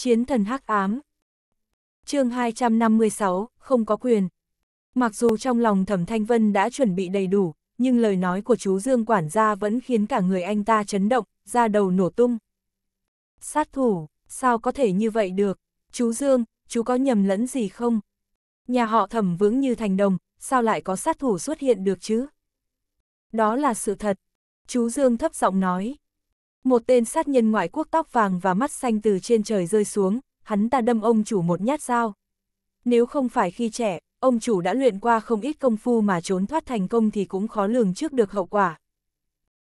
Chiến thần hắc ám. chương 256, không có quyền. Mặc dù trong lòng Thẩm Thanh Vân đã chuẩn bị đầy đủ, nhưng lời nói của chú Dương quản gia vẫn khiến cả người anh ta chấn động, ra đầu nổ tung. Sát thủ, sao có thể như vậy được? Chú Dương, chú có nhầm lẫn gì không? Nhà họ thẩm vững như thành đồng, sao lại có sát thủ xuất hiện được chứ? Đó là sự thật. Chú Dương thấp giọng nói. Một tên sát nhân ngoại quốc tóc vàng và mắt xanh từ trên trời rơi xuống, hắn ta đâm ông chủ một nhát dao. Nếu không phải khi trẻ, ông chủ đã luyện qua không ít công phu mà trốn thoát thành công thì cũng khó lường trước được hậu quả.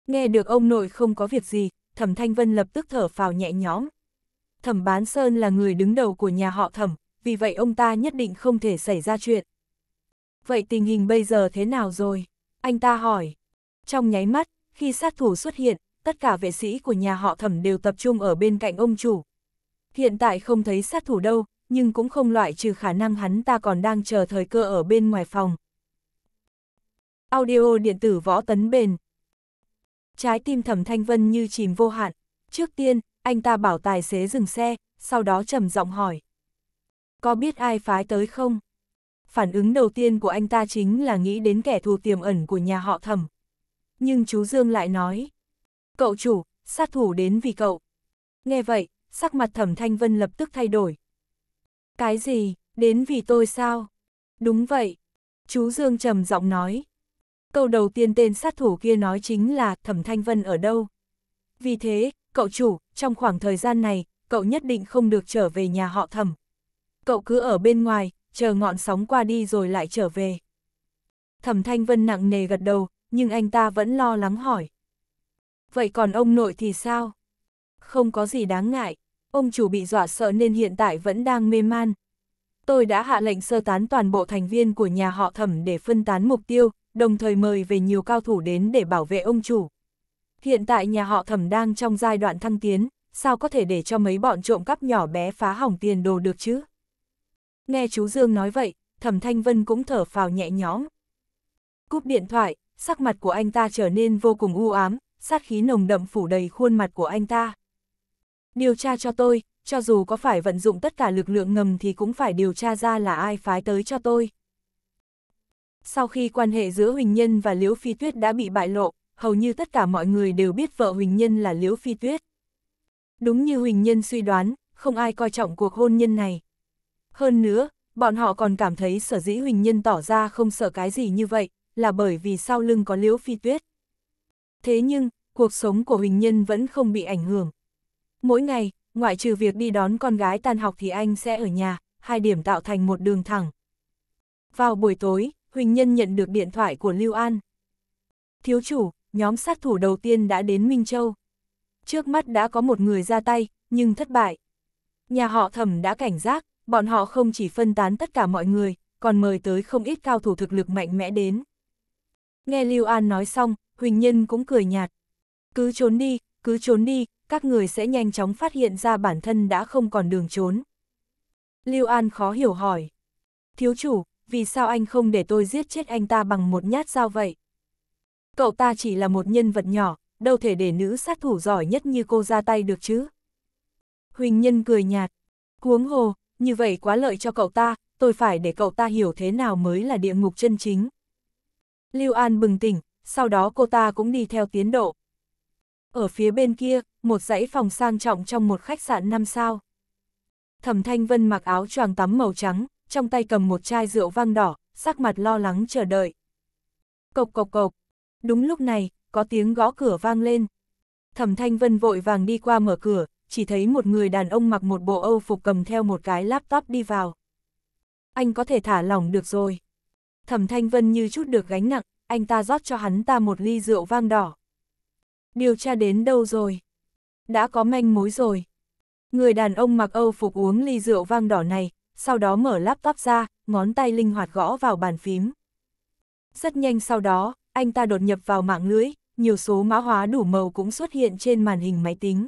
Nghe được ông nội không có việc gì, thẩm Thanh Vân lập tức thở phào nhẹ nhõm. Thẩm Bán Sơn là người đứng đầu của nhà họ thẩm, vì vậy ông ta nhất định không thể xảy ra chuyện. Vậy tình hình bây giờ thế nào rồi? Anh ta hỏi. Trong nháy mắt, khi sát thủ xuất hiện, tất cả vệ sĩ của nhà họ thẩm đều tập trung ở bên cạnh ông chủ. Hiện tại không thấy sát thủ đâu, nhưng cũng không loại trừ khả năng hắn ta còn đang chờ thời cơ ở bên ngoài phòng. Audio điện tử võ tấn bền Trái tim thẩm thanh vân như chìm vô hạn. Trước tiên, anh ta bảo tài xế dừng xe, sau đó trầm giọng hỏi. Có biết ai phái tới không? Phản ứng đầu tiên của anh ta chính là nghĩ đến kẻ thù tiềm ẩn của nhà họ thẩm. Nhưng chú Dương lại nói cậu chủ, sát thủ đến vì cậu. Nghe vậy, sắc mặt thẩm thanh vân lập tức thay đổi. Cái gì, đến vì tôi sao? Đúng vậy. Chú Dương trầm giọng nói. Câu đầu tiên tên sát thủ kia nói chính là thẩm thanh vân ở đâu. Vì thế, cậu chủ, trong khoảng thời gian này, cậu nhất định không được trở về nhà họ thẩm. Cậu cứ ở bên ngoài, chờ ngọn sóng qua đi rồi lại trở về. Thẩm thanh vân nặng nề gật đầu, nhưng anh ta vẫn lo lắng hỏi. Vậy còn ông nội thì sao? Không có gì đáng ngại, ông chủ bị dọa sợ nên hiện tại vẫn đang mê man. Tôi đã hạ lệnh sơ tán toàn bộ thành viên của nhà họ thẩm để phân tán mục tiêu, đồng thời mời về nhiều cao thủ đến để bảo vệ ông chủ. Hiện tại nhà họ thẩm đang trong giai đoạn thăng tiến, sao có thể để cho mấy bọn trộm cắp nhỏ bé phá hỏng tiền đồ được chứ? Nghe chú Dương nói vậy, thẩm Thanh Vân cũng thở phào nhẹ nhõm. Cúp điện thoại, sắc mặt của anh ta trở nên vô cùng u ám, sát khí nồng đậm phủ đầy khuôn mặt của anh ta. Điều tra cho tôi, cho dù có phải vận dụng tất cả lực lượng ngầm thì cũng phải điều tra ra là ai phái tới cho tôi. Sau khi quan hệ giữa Huỳnh Nhân và Liễu Phi Tuyết đã bị bại lộ, hầu như tất cả mọi người đều biết vợ Huỳnh Nhân là Liễu Phi Tuyết. Đúng như Huỳnh Nhân suy đoán, không ai coi trọng cuộc hôn nhân này. Hơn nữa, bọn họ còn cảm thấy sở dĩ Huỳnh Nhân tỏ ra không sợ cái gì như vậy, là bởi vì sau lưng có Liễu Phi Tuyết. Thế nhưng, cuộc sống của Huỳnh Nhân vẫn không bị ảnh hưởng. Mỗi ngày, ngoại trừ việc đi đón con gái tan học thì anh sẽ ở nhà, hai điểm tạo thành một đường thẳng. Vào buổi tối, Huỳnh Nhân nhận được điện thoại của Lưu An. Thiếu chủ, nhóm sát thủ đầu tiên đã đến Minh Châu. Trước mắt đã có một người ra tay, nhưng thất bại. Nhà họ thẩm đã cảnh giác, bọn họ không chỉ phân tán tất cả mọi người, còn mời tới không ít cao thủ thực lực mạnh mẽ đến. Nghe Lưu An nói xong, Huỳnh Nhân cũng cười nhạt, cứ trốn đi, cứ trốn đi, các người sẽ nhanh chóng phát hiện ra bản thân đã không còn đường trốn. Lưu An khó hiểu hỏi. Thiếu chủ, vì sao anh không để tôi giết chết anh ta bằng một nhát dao vậy? Cậu ta chỉ là một nhân vật nhỏ, đâu thể để nữ sát thủ giỏi nhất như cô ra tay được chứ. Huỳnh Nhân cười nhạt. Huống hồ, như vậy quá lợi cho cậu ta, tôi phải để cậu ta hiểu thế nào mới là địa ngục chân chính. Lưu An bừng tỉnh, sau đó cô ta cũng đi theo tiến độ, ở phía bên kia, một dãy phòng sang trọng trong một khách sạn 5 sao. Thẩm Thanh Vân mặc áo choàng tắm màu trắng, trong tay cầm một chai rượu vang đỏ, sắc mặt lo lắng chờ đợi. Cộc cộc cộc, đúng lúc này, có tiếng gõ cửa vang lên. Thẩm Thanh Vân vội vàng đi qua mở cửa, chỉ thấy một người đàn ông mặc một bộ Âu phục cầm theo một cái laptop đi vào. Anh có thể thả lỏng được rồi. Thẩm Thanh Vân như chút được gánh nặng, anh ta rót cho hắn ta một ly rượu vang đỏ. Điều tra đến đâu rồi? Đã có manh mối rồi. Người đàn ông mặc Âu phục uống ly rượu vang đỏ này, sau đó mở laptop ra, ngón tay linh hoạt gõ vào bàn phím. Rất nhanh sau đó, anh ta đột nhập vào mạng lưới, nhiều số mã hóa đủ màu cũng xuất hiện trên màn hình máy tính.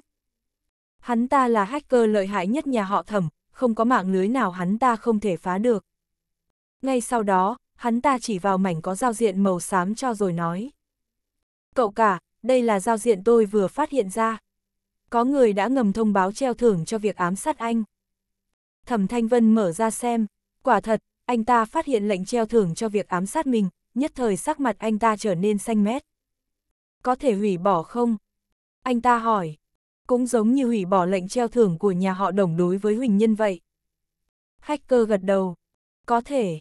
Hắn ta là hacker lợi hại nhất nhà họ thẩm, không có mạng lưới nào hắn ta không thể phá được. Ngay sau đó, hắn ta chỉ vào mảnh có giao diện màu xám cho rồi nói. Cậu cả, đây là giao diện tôi vừa phát hiện ra. Có người đã ngầm thông báo treo thưởng cho việc ám sát anh. Thẩm Thanh Vân mở ra xem, quả thật, anh ta phát hiện lệnh treo thưởng cho việc ám sát mình, nhất thời sắc mặt anh ta trở nên xanh mét. Có thể hủy bỏ không? Anh ta hỏi, cũng giống như hủy bỏ lệnh treo thưởng của nhà họ đồng đối với Huỳnh Nhân vậy. Hacker gật đầu, có thể.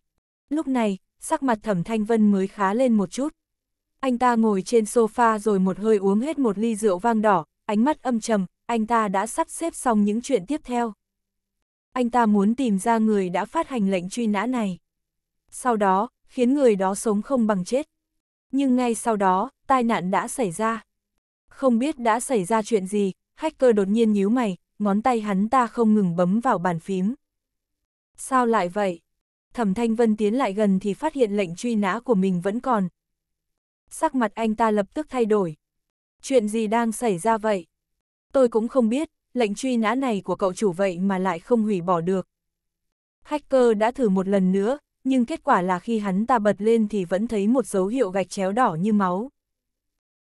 Lúc này, sắc mặt Thẩm Thanh Vân mới khá lên một chút, anh ta ngồi trên sofa rồi một hơi uống hết một ly rượu vang đỏ, ánh mắt âm trầm, anh ta đã sắp xếp xong những chuyện tiếp theo. Anh ta muốn tìm ra người đã phát hành lệnh truy nã này. Sau đó, khiến người đó sống không bằng chết. Nhưng ngay sau đó, tai nạn đã xảy ra. Không biết đã xảy ra chuyện gì, hacker đột nhiên nhíu mày, ngón tay hắn ta không ngừng bấm vào bàn phím. Sao lại vậy? Thẩm Thanh Vân tiến lại gần thì phát hiện lệnh truy nã của mình vẫn còn, Sắc mặt anh ta lập tức thay đổi. Chuyện gì đang xảy ra vậy? Tôi cũng không biết, lệnh truy nã này của cậu chủ vậy mà lại không hủy bỏ được. Hacker đã thử một lần nữa, nhưng kết quả là khi hắn ta bật lên thì vẫn thấy một dấu hiệu gạch chéo đỏ như máu.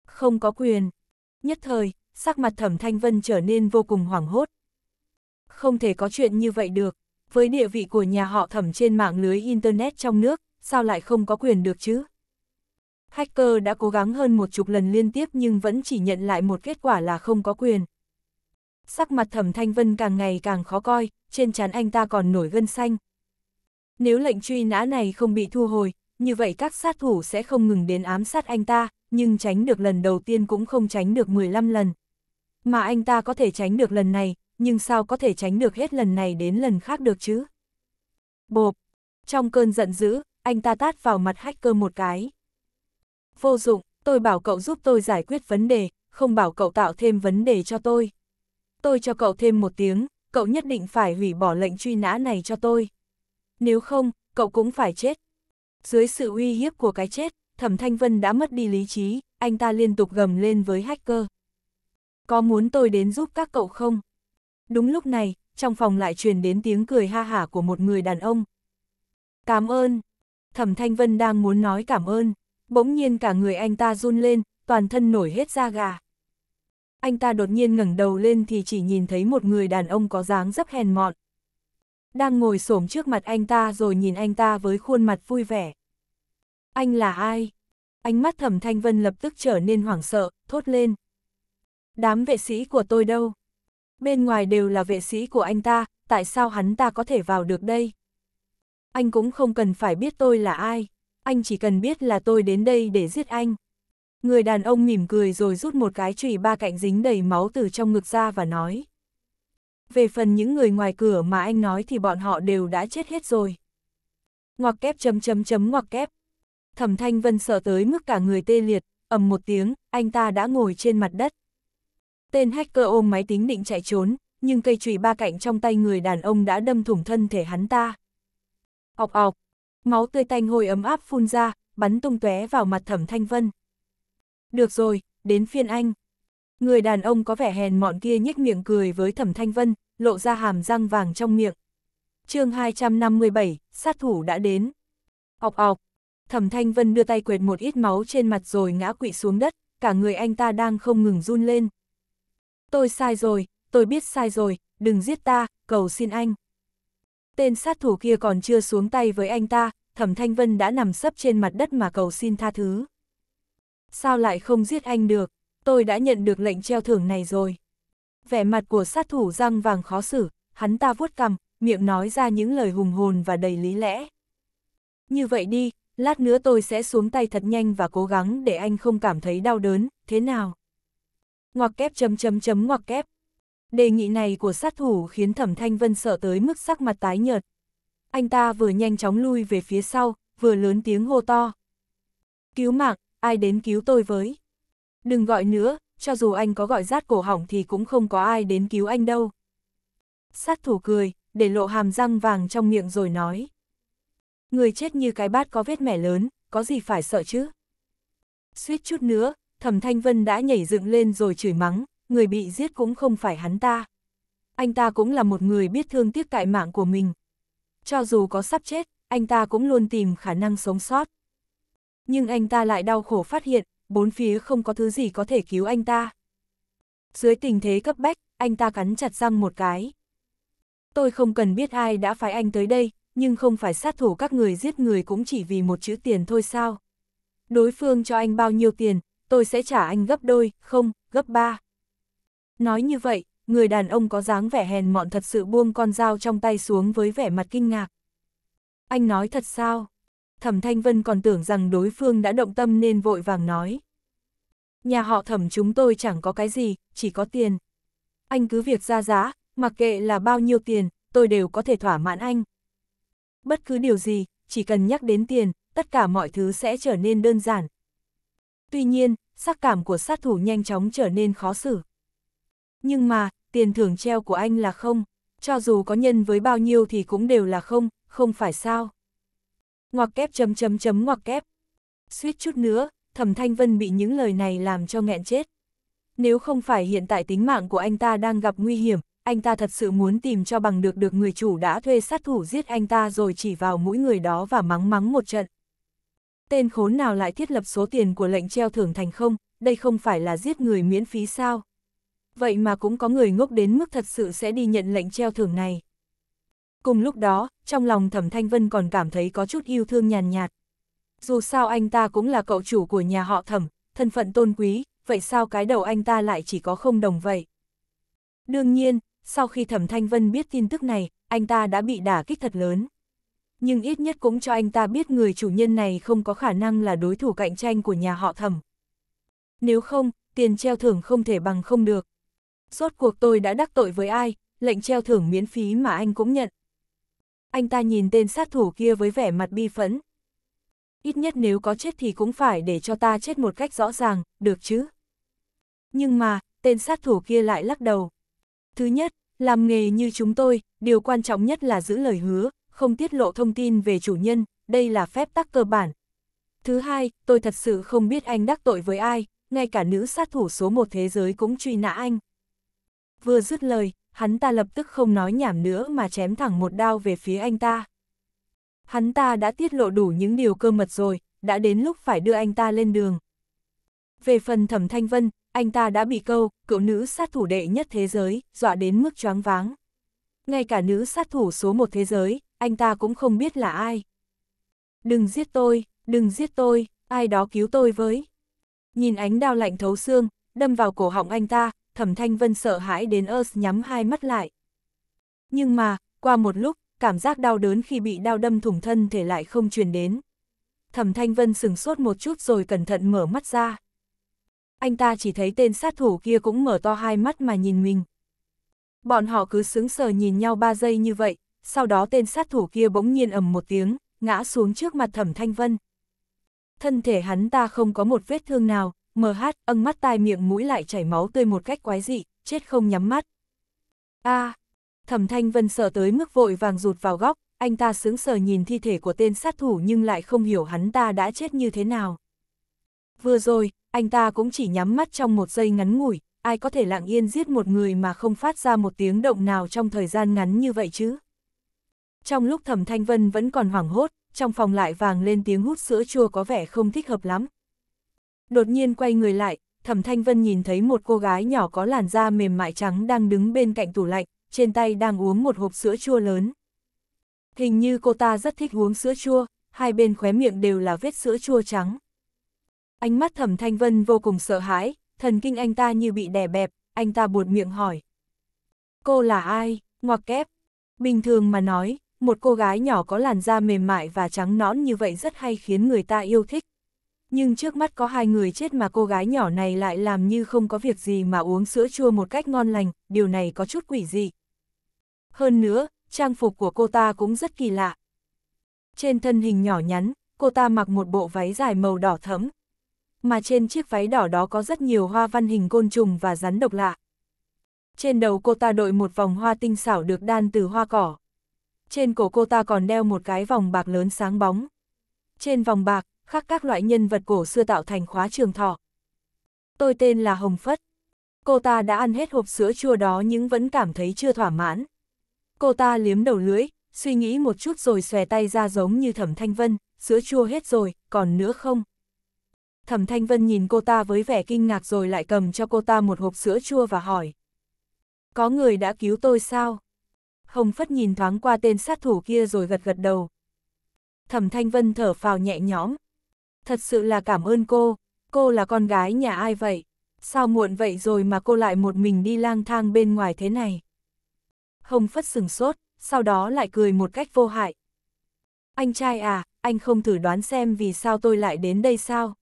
Không có quyền. Nhất thời, sắc mặt thẩm thanh vân trở nên vô cùng hoảng hốt. Không thể có chuyện như vậy được, với địa vị của nhà họ thẩm trên mạng lưới Internet trong nước, sao lại không có quyền được chứ? hacker đã cố gắng hơn một chục lần liên tiếp nhưng vẫn chỉ nhận lại một kết quả là không có quyền. Sắc mặt thẩm thanh vân càng ngày càng khó coi, trên trán anh ta còn nổi gân xanh. Nếu lệnh truy nã này không bị thu hồi, như vậy các sát thủ sẽ không ngừng đến ám sát anh ta, nhưng tránh được lần đầu tiên cũng không tránh được 15 lần. Mà anh ta có thể tránh được lần này, nhưng sao có thể tránh được hết lần này đến lần khác được chứ? Bộp! Trong cơn giận dữ, anh ta tát vào mặt hacker một cái. Vô dụng, tôi bảo cậu giúp tôi giải quyết vấn đề, không bảo cậu tạo thêm vấn đề cho tôi. Tôi cho cậu thêm một tiếng, cậu nhất định phải hủy bỏ lệnh truy nã này cho tôi. Nếu không, cậu cũng phải chết. Dưới sự uy hiếp của cái chết, Thẩm Thanh Vân đã mất đi lý trí, anh ta liên tục gầm lên với hacker. Có muốn tôi đến giúp các cậu không? Đúng lúc này, trong phòng lại truyền đến tiếng cười ha hả của một người đàn ông. Cảm ơn. Thẩm Thanh Vân đang muốn nói cảm ơn, bỗng nhiên cả người anh ta run lên, toàn thân nổi hết da gà. Anh ta đột nhiên ngẩng đầu lên thì chỉ nhìn thấy một người đàn ông có dáng dấp hèn mọn. Đang ngồi xổm trước mặt anh ta rồi nhìn anh ta với khuôn mặt vui vẻ. Anh là ai? Ánh mắt thẩm thanh vân lập tức trở nên hoảng sợ, thốt lên. Đám vệ sĩ của tôi đâu? Bên ngoài đều là vệ sĩ của anh ta, tại sao hắn ta có thể vào được đây? Anh cũng không cần phải biết tôi là ai anh chỉ cần biết là tôi đến đây để giết anh. Người đàn ông mỉm cười rồi rút một cái chùy ba cạnh dính đầy máu từ trong ngực ra và nói. Về phần những người ngoài cửa mà anh nói thì bọn họ đều đã chết hết rồi. Ngoặc kép chấm chấm chấm ngoặc kép. Thẩm Thanh Vân sợ tới mức cả người tê liệt, ầm một tiếng, anh ta đã ngồi trên mặt đất. Tên hacker ôm máy tính định chạy trốn, nhưng cây chùy ba cạnh trong tay người đàn ông đã đâm thủng thân thể hắn ta. Ọc ọc, máu tươi tanh hồi ấm áp phun ra, bắn tung tóe vào mặt thẩm thanh vân. Được rồi, đến phiên anh. Người đàn ông có vẻ hèn mọn kia nhếch miệng cười với thẩm thanh vân, lộ ra hàm răng vàng trong miệng. chương 257, sát thủ đã đến. Ọc ọc, thẩm thanh vân đưa tay quệt một ít máu trên mặt rồi ngã quỵ xuống đất, cả người anh ta đang không ngừng run lên. Tôi sai rồi, tôi biết sai rồi, đừng giết ta, cầu xin anh. Tên sát thủ kia còn chưa xuống tay với anh ta, Thẩm Thanh Vân đã nằm sấp trên mặt đất mà cầu xin tha thứ. Sao lại không giết anh được, tôi đã nhận được lệnh treo thưởng này rồi. Vẻ mặt của sát thủ răng vàng khó xử, hắn ta vuốt cằm, miệng nói ra những lời hùng hồn và đầy lý lẽ. Như vậy đi, lát nữa tôi sẽ xuống tay thật nhanh và cố gắng để anh không cảm thấy đau đớn, thế nào? Ngoặc kép chấm chấm chấm ngoặc kép. Đề nghị này của sát thủ khiến Thẩm Thanh Vân sợ tới mức sắc mặt tái nhợt anh ta vừa nhanh chóng lui về phía sau, vừa lớn tiếng hô to. Cứu mạng, ai đến cứu tôi với? Đừng gọi nữa, cho dù anh có gọi rát cổ hỏng thì cũng không có ai đến cứu anh đâu. Sát thủ cười, để lộ hàm răng vàng trong miệng rồi nói. Người chết như cái bát có vết mẻ lớn, có gì phải sợ chứ? Suýt chút nữa, thẩm thanh vân đã nhảy dựng lên rồi chửi mắng, người bị giết cũng không phải hắn ta. Anh ta cũng là một người biết thương tiếc cại mạng của mình, cho dù có sắp chết, anh ta cũng luôn tìm khả năng sống sót. Nhưng anh ta lại đau khổ phát hiện, bốn phía không có thứ gì có thể cứu anh ta. Dưới tình thế cấp bách, anh ta cắn chặt răng một cái. Tôi không cần biết ai đã phái anh tới đây, nhưng không phải sát thủ các người giết người cũng chỉ vì một chữ tiền thôi sao. Đối phương cho anh bao nhiêu tiền, tôi sẽ trả anh gấp đôi, không, gấp ba. Nói như vậy, người đàn ông có dáng vẻ hèn mọn thật sự buông con dao trong tay xuống với vẻ mặt kinh ngạc. Anh nói thật sao? Thẩm Thanh Vân còn tưởng rằng đối phương đã động tâm nên vội vàng nói. Nhà họ thẩm chúng tôi chẳng có cái gì, chỉ có tiền. Anh cứ việc ra giá, mặc kệ là bao nhiêu tiền, tôi đều có thể thỏa mãn anh. Bất cứ điều gì, chỉ cần nhắc đến tiền, tất cả mọi thứ sẽ trở nên đơn giản. Tuy nhiên, sắc cảm của sát thủ nhanh chóng trở nên khó xử. Nhưng mà, tiền thưởng treo của anh là không, cho dù có nhân với bao nhiêu thì cũng đều là không, không phải sao. Ngoặc kép chấm chấm chấm ngoặc kép. Suýt chút nữa, thẩm thanh vân bị những lời này làm cho nghẹn chết. Nếu không phải hiện tại tính mạng của anh ta đang gặp nguy hiểm, anh ta thật sự muốn tìm cho bằng được được người chủ đã thuê sát thủ giết anh ta rồi chỉ vào mũi người đó và mắng mắng một trận. Tên khốn nào lại thiết lập số tiền của lệnh treo thưởng thành không, đây không phải là giết người miễn phí sao? vậy mà cũng có người ngốc đến mức thật sự sẽ đi nhận lệnh treo thưởng này. Cùng lúc đó, trong lòng Thẩm Thanh Vân còn cảm thấy có chút yêu thương nhàn nhạt. Dù sao anh ta cũng là cậu chủ của nhà họ Thẩm, thân phận tôn quý, vậy sao cái đầu anh ta lại chỉ có không đồng vậy? Đương nhiên, sau khi Thẩm Thanh Vân biết tin tức này, anh ta đã bị đả kích thật lớn. Nhưng ít nhất cũng cho anh ta biết người chủ nhân này không có khả năng là đối thủ cạnh tranh của nhà họ Thẩm. Nếu không, tiền treo thưởng không thể bằng không được. Rốt cuộc tôi đã đắc tội với ai, lệnh treo thưởng miễn phí mà anh cũng nhận. Anh ta nhìn tên sát thủ kia với vẻ mặt bi phẫn. Ít nhất nếu có chết thì cũng phải để cho ta chết một cách rõ ràng, được chứ? Nhưng mà, tên sát thủ kia lại lắc đầu. Thứ nhất, làm nghề như chúng tôi, điều quan trọng nhất là giữ lời hứa, không tiết lộ thông tin về chủ nhân, đây là phép tắc cơ bản. Thứ hai, tôi thật sự không biết anh đắc tội với ai, ngay cả nữ sát thủ số một thế giới cũng truy nã anh, vừa dứt lời, hắn ta lập tức không nói nhảm nữa mà chém thẳng một đao về phía anh ta. Hắn ta đã tiết lộ đủ những điều cơ mật rồi, đã đến lúc phải đưa anh ta lên đường. Về phần thẩm thanh vân, anh ta đã bị câu, cựu nữ sát thủ đệ nhất thế giới, dọa đến mức choáng váng. Ngay cả nữ sát thủ số một thế giới, anh ta cũng không biết là ai. Đừng giết tôi, đừng giết tôi, ai đó cứu tôi với. Nhìn ánh đao lạnh thấu xương, đâm vào cổ họng anh ta, thẩm thanh vân sợ hãi đến Earth nhắm hai mắt lại. Nhưng mà, qua một lúc, cảm giác đau đớn khi bị đau đâm thủng thân thể lại không truyền đến. Thẩm thanh vân sừng sốt một chút rồi cẩn thận mở mắt ra. Anh ta chỉ thấy tên sát thủ kia cũng mở to hai mắt mà nhìn mình. Bọn họ cứ sững sờ nhìn nhau ba giây như vậy, sau đó tên sát thủ kia bỗng nhiên ầm một tiếng, ngã xuống trước mặt thẩm thanh vân. Thân thể hắn ta không có một vết thương nào, Mh, hát, âng mắt tai miệng mũi lại chảy máu tươi một cách quái dị, chết không nhắm mắt. a à, thẩm thanh vân sợ tới mức vội vàng rụt vào góc, anh ta sướng sờ nhìn thi thể của tên sát thủ nhưng lại không hiểu hắn ta đã chết như thế nào. Vừa rồi, anh ta cũng chỉ nhắm mắt trong một giây ngắn ngủi, ai có thể lặng yên giết một người mà không phát ra một tiếng động nào trong thời gian ngắn như vậy chứ. Trong lúc thẩm thanh vân vẫn còn hoảng hốt, trong phòng lại vàng lên tiếng hút sữa chua có vẻ không thích hợp lắm, Đột nhiên quay người lại, Thẩm Thanh Vân nhìn thấy một cô gái nhỏ có làn da mềm mại trắng đang đứng bên cạnh tủ lạnh, trên tay đang uống một hộp sữa chua lớn. Hình như cô ta rất thích uống sữa chua, hai bên khóe miệng đều là vết sữa chua trắng. Ánh mắt Thẩm Thanh Vân vô cùng sợ hãi, thần kinh anh ta như bị đè bẹp, anh ta buột miệng hỏi. Cô là ai? Ngoặc kép. Bình thường mà nói, một cô gái nhỏ có làn da mềm mại và trắng nõn như vậy rất hay khiến người ta yêu thích nhưng trước mắt có hai người chết mà cô gái nhỏ này lại làm như không có việc gì mà uống sữa chua một cách ngon lành, điều này có chút quỷ dị. Hơn nữa, trang phục của cô ta cũng rất kỳ lạ. Trên thân hình nhỏ nhắn, cô ta mặc một bộ váy dài màu đỏ thẫm, mà trên chiếc váy đỏ đó có rất nhiều hoa văn hình côn trùng và rắn độc lạ. Trên đầu cô ta đội một vòng hoa tinh xảo được đan từ hoa cỏ. Trên cổ cô ta còn đeo một cái vòng bạc lớn sáng bóng. Trên vòng bạc, khắc các loại nhân vật cổ xưa tạo thành khóa trường thọ. Tôi tên là Hồng Phất. Cô ta đã ăn hết hộp sữa chua đó nhưng vẫn cảm thấy chưa thỏa mãn. Cô ta liếm đầu lưỡi, suy nghĩ một chút rồi xòe tay ra giống như Thẩm Thanh Vân, sữa chua hết rồi, còn nữa không? Thẩm Thanh Vân nhìn cô ta với vẻ kinh ngạc rồi lại cầm cho cô ta một hộp sữa chua và hỏi. Có người đã cứu tôi sao? Hồng Phất nhìn thoáng qua tên sát thủ kia rồi gật gật đầu. Thẩm Thanh Vân thở phào nhẹ nhõm, thật sự là cảm ơn cô, cô là con gái nhà ai vậy? Sao muộn vậy rồi mà cô lại một mình đi lang thang bên ngoài thế này? Hồng Phất sừng sốt, sau đó lại cười một cách vô hại. Anh trai à, anh không thử đoán xem vì sao tôi lại đến đây sao?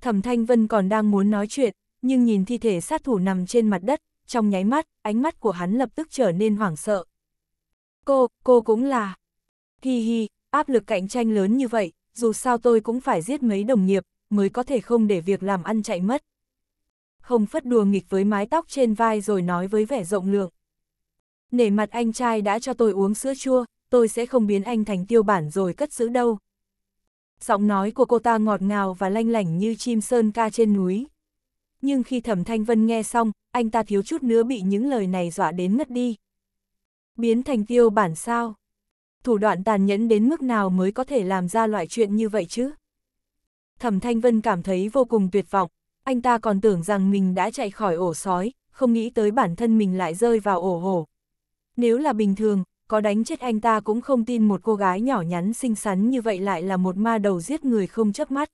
Thẩm Thanh Vân còn đang muốn nói chuyện, nhưng nhìn thi thể sát thủ nằm trên mặt đất, trong nháy mắt, ánh mắt của hắn lập tức trở nên hoảng sợ. Cô, cô cũng là... Hi hi, áp lực cạnh tranh lớn như vậy, dù sao tôi cũng phải giết mấy đồng nghiệp, mới có thể không để việc làm ăn chạy mất. Hồng Phất đùa nghịch với mái tóc trên vai rồi nói với vẻ rộng lượng. Nể mặt anh trai đã cho tôi uống sữa chua, tôi sẽ không biến anh thành tiêu bản rồi cất giữ đâu. Giọng nói của cô ta ngọt ngào và lanh lảnh như chim sơn ca trên núi. Nhưng khi Thẩm Thanh Vân nghe xong, anh ta thiếu chút nữa bị những lời này dọa đến ngất đi. Biến thành tiêu bản sao? thủ đoạn tàn nhẫn đến mức nào mới có thể làm ra loại chuyện như vậy chứ? Thẩm Thanh Vân cảm thấy vô cùng tuyệt vọng, anh ta còn tưởng rằng mình đã chạy khỏi ổ sói, không nghĩ tới bản thân mình lại rơi vào ổ hổ. Nếu là bình thường, có đánh chết anh ta cũng không tin một cô gái nhỏ nhắn xinh xắn như vậy lại là một ma đầu giết người không chớp mắt.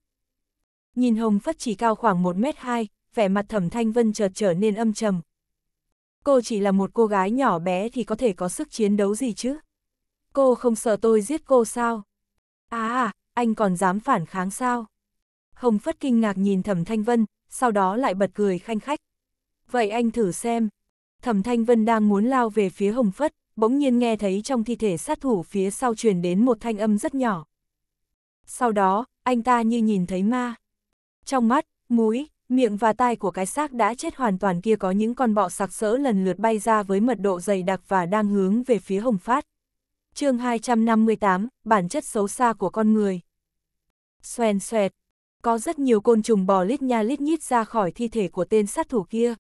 Nhìn Hồng Phất chỉ cao khoảng 1 mét 2 vẻ mặt Thẩm Thanh Vân chợt trở nên âm trầm. Cô chỉ là một cô gái nhỏ bé thì có thể có sức chiến đấu gì chứ? Cô không sợ tôi giết cô sao? À, à, anh còn dám phản kháng sao? Hồng Phất kinh ngạc nhìn Thẩm Thanh Vân, sau đó lại bật cười khanh khách. Vậy anh thử xem. Thẩm Thanh Vân đang muốn lao về phía Hồng Phất, bỗng nhiên nghe thấy trong thi thể sát thủ phía sau truyền đến một thanh âm rất nhỏ. Sau đó, anh ta như nhìn thấy ma. Trong mắt, mũi, miệng và tai của cái xác đã chết hoàn toàn kia có những con bọ sặc sỡ lần lượt bay ra với mật độ dày đặc và đang hướng về phía Hồng Phát chương 258, bản chất xấu xa của con người. Xoèn xoẹt, có rất nhiều côn trùng bò lít nha lít nhít ra khỏi thi thể của tên sát thủ kia.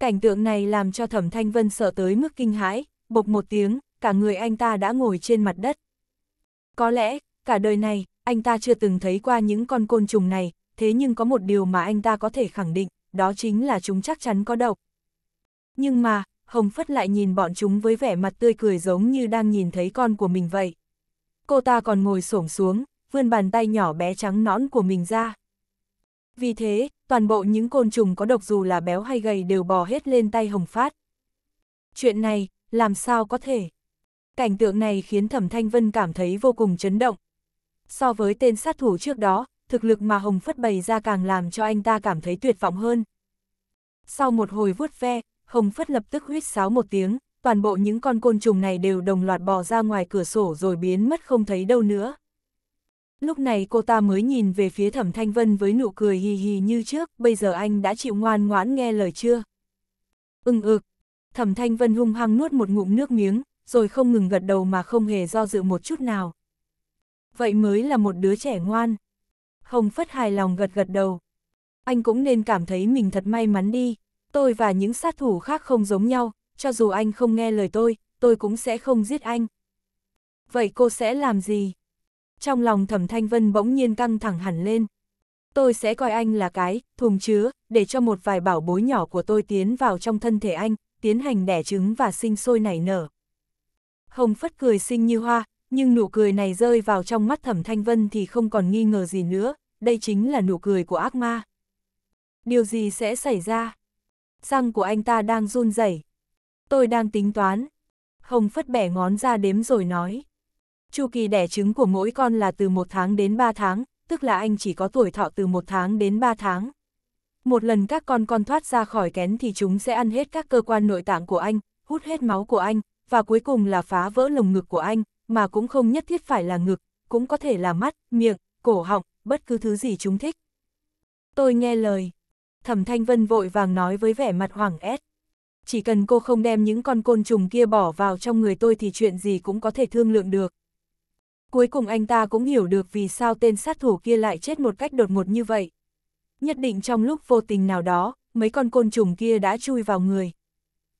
Cảnh tượng này làm cho Thẩm Thanh Vân sợ tới mức kinh hãi, bộc một tiếng, cả người anh ta đã ngồi trên mặt đất. Có lẽ, cả đời này, anh ta chưa từng thấy qua những con côn trùng này, thế nhưng có một điều mà anh ta có thể khẳng định, đó chính là chúng chắc chắn có độc. Nhưng mà, Hồng Phất lại nhìn bọn chúng với vẻ mặt tươi cười giống như đang nhìn thấy con của mình vậy. Cô ta còn ngồi xổm xuống, vươn bàn tay nhỏ bé trắng nõn của mình ra. Vì thế, toàn bộ những côn trùng có độc dù là béo hay gầy đều bò hết lên tay Hồng Phát. Chuyện này, làm sao có thể? Cảnh tượng này khiến Thẩm Thanh Vân cảm thấy vô cùng chấn động. So với tên sát thủ trước đó, thực lực mà Hồng Phất bày ra càng làm cho anh ta cảm thấy tuyệt vọng hơn. Sau một hồi vuốt ve, Hồng Phất lập tức huýt sáo một tiếng, toàn bộ những con côn trùng này đều đồng loạt bò ra ngoài cửa sổ rồi biến mất không thấy đâu nữa. Lúc này cô ta mới nhìn về phía Thẩm Thanh Vân với nụ cười hì hì như trước, bây giờ anh đã chịu ngoan ngoãn nghe lời chưa? Ưng ừ, ực, Thẩm Thanh Vân hung hăng nuốt một ngụm nước miếng, rồi không ngừng gật đầu mà không hề do dự một chút nào. Vậy mới là một đứa trẻ ngoan. Hồng Phất hài lòng gật gật đầu. Anh cũng nên cảm thấy mình thật may mắn đi, Tôi và những sát thủ khác không giống nhau, cho dù anh không nghe lời tôi, tôi cũng sẽ không giết anh. Vậy cô sẽ làm gì? Trong lòng thẩm thanh vân bỗng nhiên căng thẳng hẳn lên. Tôi sẽ coi anh là cái, thùng chứa, để cho một vài bảo bối nhỏ của tôi tiến vào trong thân thể anh, tiến hành đẻ trứng và sinh sôi nảy nở. Hồng phất cười xinh như hoa, nhưng nụ cười này rơi vào trong mắt thẩm thanh vân thì không còn nghi ngờ gì nữa, đây chính là nụ cười của ác ma. Điều gì sẽ xảy ra? Răng của anh ta đang run rẩy. Tôi đang tính toán. Hồng phất bẻ ngón ra đếm rồi nói. Chu kỳ đẻ trứng của mỗi con là từ một tháng đến ba tháng, tức là anh chỉ có tuổi thọ từ một tháng đến ba tháng. Một lần các con con thoát ra khỏi kén thì chúng sẽ ăn hết các cơ quan nội tạng của anh, hút hết máu của anh, và cuối cùng là phá vỡ lồng ngực của anh, mà cũng không nhất thiết phải là ngực, cũng có thể là mắt, miệng, cổ họng, bất cứ thứ gì chúng thích. Tôi nghe lời, Thẩm Thanh Vân vội vàng nói với vẻ mặt hoảng ét. Chỉ cần cô không đem những con côn trùng kia bỏ vào trong người tôi thì chuyện gì cũng có thể thương lượng được. Cuối cùng anh ta cũng hiểu được vì sao tên sát thủ kia lại chết một cách đột ngột như vậy. Nhất định trong lúc vô tình nào đó, mấy con côn trùng kia đã chui vào người.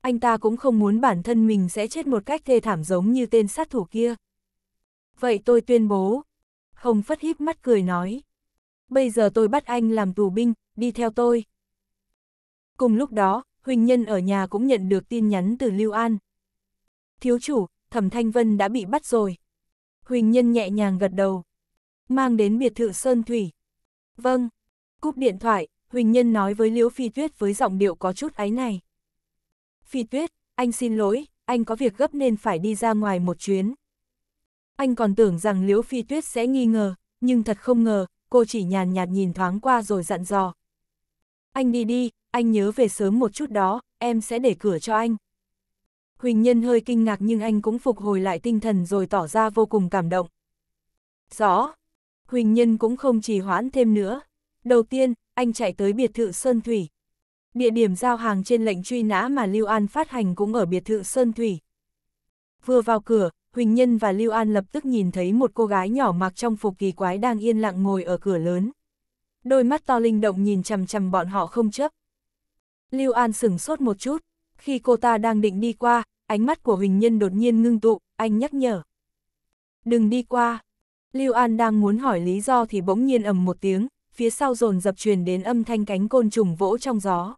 Anh ta cũng không muốn bản thân mình sẽ chết một cách thê thảm giống như tên sát thủ kia. Vậy tôi tuyên bố. Hồng Phất híp mắt cười nói. Bây giờ tôi bắt anh làm tù binh, đi theo tôi. Cùng lúc đó, Huỳnh Nhân ở nhà cũng nhận được tin nhắn từ Lưu An. Thiếu chủ, Thẩm Thanh Vân đã bị bắt rồi. Huỳnh Nhân nhẹ nhàng gật đầu. Mang đến biệt thự Sơn Thủy. Vâng. Cúp điện thoại, Huỳnh Nhân nói với Liễu Phi Tuyết với giọng điệu có chút áy này. Phi Tuyết, anh xin lỗi, anh có việc gấp nên phải đi ra ngoài một chuyến. Anh còn tưởng rằng Liễu Phi Tuyết sẽ nghi ngờ, nhưng thật không ngờ, cô chỉ nhàn nhạt nhìn thoáng qua rồi dặn dò, anh đi đi, anh nhớ về sớm một chút đó, em sẽ để cửa cho anh. Huỳnh Nhân hơi kinh ngạc nhưng anh cũng phục hồi lại tinh thần rồi tỏ ra vô cùng cảm động. Rõ, Huỳnh Nhân cũng không trì hoãn thêm nữa. Đầu tiên, anh chạy tới biệt thự Sơn Thủy. Địa điểm giao hàng trên lệnh truy nã mà Lưu An phát hành cũng ở biệt thự Sơn Thủy. Vừa vào cửa, Huỳnh Nhân và Lưu An lập tức nhìn thấy một cô gái nhỏ mặc trong phục kỳ quái đang yên lặng ngồi ở cửa lớn đôi mắt to linh động nhìn chằm chằm bọn họ không chấp. Lưu An sửng sốt một chút, khi cô ta đang định đi qua, ánh mắt của Huỳnh Nhân đột nhiên ngưng tụ, anh nhắc nhở. Đừng đi qua. Lưu An đang muốn hỏi lý do thì bỗng nhiên ầm một tiếng, phía sau dồn dập truyền đến âm thanh cánh côn trùng vỗ trong gió.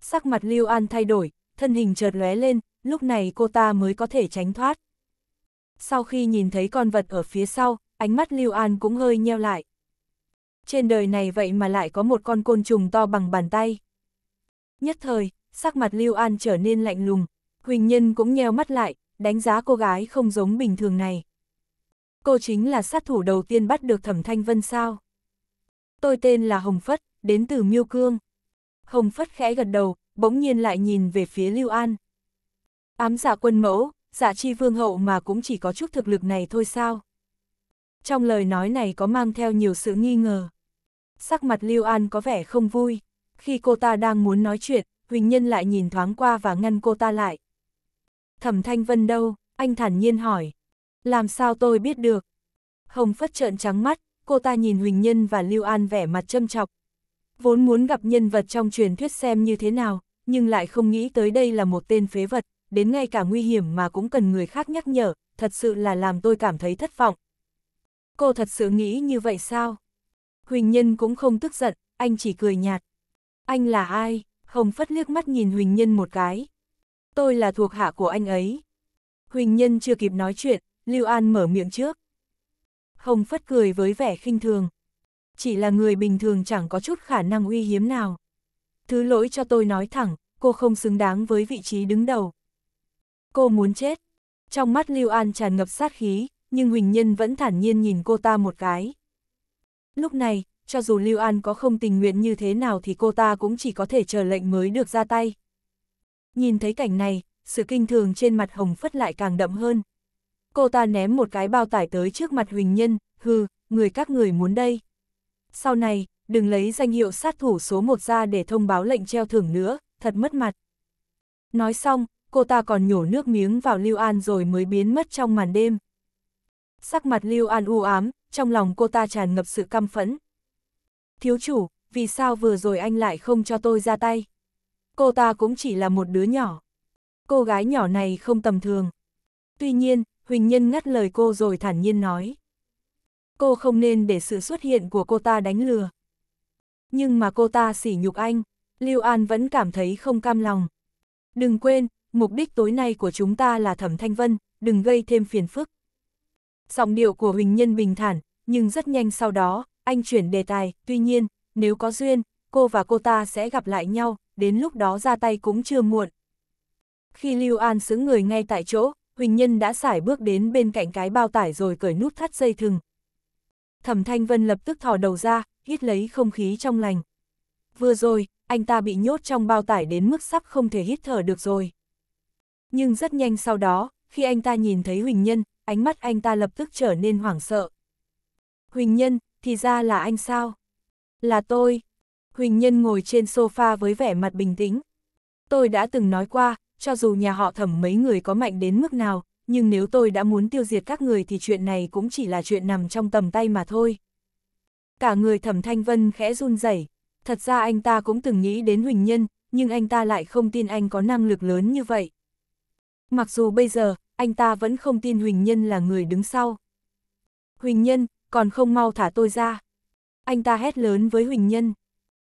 Sắc mặt Lưu An thay đổi, thân hình chợt lóe lên, lúc này cô ta mới có thể tránh thoát. Sau khi nhìn thấy con vật ở phía sau, ánh mắt Lưu An cũng hơi nheo lại trên đời này vậy mà lại có một con côn trùng to bằng bàn tay. Nhất thời, sắc mặt Lưu An trở nên lạnh lùng, Huỳnh Nhân cũng nheo mắt lại, đánh giá cô gái không giống bình thường này. Cô chính là sát thủ đầu tiên bắt được Thẩm Thanh Vân sao? Tôi tên là Hồng Phất, đến từ Miêu Cương. Hồng Phất khẽ gật đầu, bỗng nhiên lại nhìn về phía Lưu An. Ám giả dạ quân mẫu, giả dạ chi vương hậu mà cũng chỉ có chút thực lực này thôi sao? Trong lời nói này có mang theo nhiều sự nghi ngờ sắc mặt Lưu An có vẻ không vui. Khi cô ta đang muốn nói chuyện, Huỳnh Nhân lại nhìn thoáng qua và ngăn cô ta lại. Thẩm Thanh Vân đâu? Anh thản nhiên hỏi. Làm sao tôi biết được? Hồng phất trợn trắng mắt, cô ta nhìn Huỳnh Nhân và Lưu An vẻ mặt châm chọc. Vốn muốn gặp nhân vật trong truyền thuyết xem như thế nào, nhưng lại không nghĩ tới đây là một tên phế vật, đến ngay cả nguy hiểm mà cũng cần người khác nhắc nhở, thật sự là làm tôi cảm thấy thất vọng. Cô thật sự nghĩ như vậy sao? Huỳnh Nhân cũng không tức giận, anh chỉ cười nhạt. Anh là ai? Hồng Phất liếc mắt nhìn Huỳnh Nhân một cái. Tôi là thuộc hạ của anh ấy. Huỳnh Nhân chưa kịp nói chuyện, Lưu An mở miệng trước. Hồng Phất cười với vẻ khinh thường. Chỉ là người bình thường chẳng có chút khả năng uy hiếm nào. Thứ lỗi cho tôi nói thẳng, cô không xứng đáng với vị trí đứng đầu. Cô muốn chết. Trong mắt Lưu An tràn ngập sát khí, nhưng Huỳnh Nhân vẫn thản nhiên nhìn cô ta một cái. Lúc này, cho dù Lưu An có không tình nguyện như thế nào thì cô ta cũng chỉ có thể chờ lệnh mới được ra tay. Nhìn thấy cảnh này, sự kinh thường trên mặt Hồng Phất lại càng đậm hơn. Cô ta ném một cái bao tải tới trước mặt Huỳnh Nhân, hừ, người các người muốn đây. Sau này, đừng lấy danh hiệu sát thủ số một ra để thông báo lệnh treo thưởng nữa, thật mất mặt. Nói xong, cô ta còn nhổ nước miếng vào Lưu An rồi mới biến mất trong màn đêm sắc mặt Lưu An u ám, trong lòng cô ta tràn ngập sự căm phẫn. Thiếu chủ, vì sao vừa rồi anh lại không cho tôi ra tay? Cô ta cũng chỉ là một đứa nhỏ. Cô gái nhỏ này không tầm thường. Tuy nhiên, Huỳnh Nhân ngắt lời cô rồi thản nhiên nói. Cô không nên để sự xuất hiện của cô ta đánh lừa. Nhưng mà cô ta sỉ nhục anh, Lưu An vẫn cảm thấy không cam lòng. Đừng quên, mục đích tối nay của chúng ta là Thẩm Thanh Vân, đừng gây thêm phiền phức. Dòng điệu của Huỳnh Nhân bình thản, nhưng rất nhanh sau đó, anh chuyển đề tài, tuy nhiên, nếu có duyên, cô và cô ta sẽ gặp lại nhau, đến lúc đó ra tay cũng chưa muộn. Khi Lưu An xứng người ngay tại chỗ, Huỳnh Nhân đã xải bước đến bên cạnh cái bao tải rồi cởi nút thắt dây thừng. Thẩm Thanh Vân lập tức thò đầu ra, hít lấy không khí trong lành. Vừa rồi, anh ta bị nhốt trong bao tải đến mức sắp không thể hít thở được rồi. Nhưng rất nhanh sau đó, khi anh ta nhìn thấy Huỳnh Nhân, ánh mắt anh ta lập tức trở nên hoảng sợ. Huỳnh Nhân, thì ra là anh sao? Là tôi. Huỳnh Nhân ngồi trên sofa với vẻ mặt bình tĩnh. Tôi đã từng nói qua, cho dù nhà họ thẩm mấy người có mạnh đến mức nào, nhưng nếu tôi đã muốn tiêu diệt các người thì chuyện này cũng chỉ là chuyện nằm trong tầm tay mà thôi. Cả người thẩm thanh vân khẽ run rẩy thật ra anh ta cũng từng nghĩ đến Huỳnh Nhân, nhưng anh ta lại không tin anh có năng lực lớn như vậy. Mặc dù bây giờ, anh ta vẫn không tin Huỳnh Nhân là người đứng sau. Huỳnh Nhân, còn không mau thả tôi ra. Anh ta hét lớn với Huỳnh Nhân.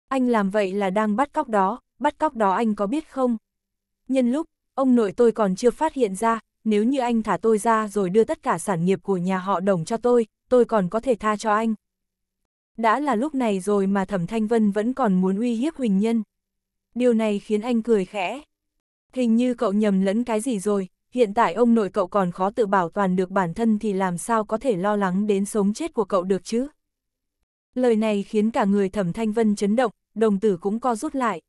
Anh làm vậy là đang bắt cóc đó, bắt cóc đó anh có biết không? Nhân lúc, ông nội tôi còn chưa phát hiện ra, nếu như anh thả tôi ra rồi đưa tất cả sản nghiệp của nhà họ đồng cho tôi, tôi còn có thể tha cho anh. Đã là lúc này rồi mà Thẩm Thanh Vân vẫn còn muốn uy hiếp Huỳnh Nhân. Điều này khiến anh cười khẽ. Hình như cậu nhầm lẫn cái gì rồi, hiện tại ông nội cậu còn khó tự bảo toàn được bản thân thì làm sao có thể lo lắng đến sống chết của cậu được chứ. Lời này khiến cả người thẩm thanh vân chấn động, đồng tử cũng co rút lại.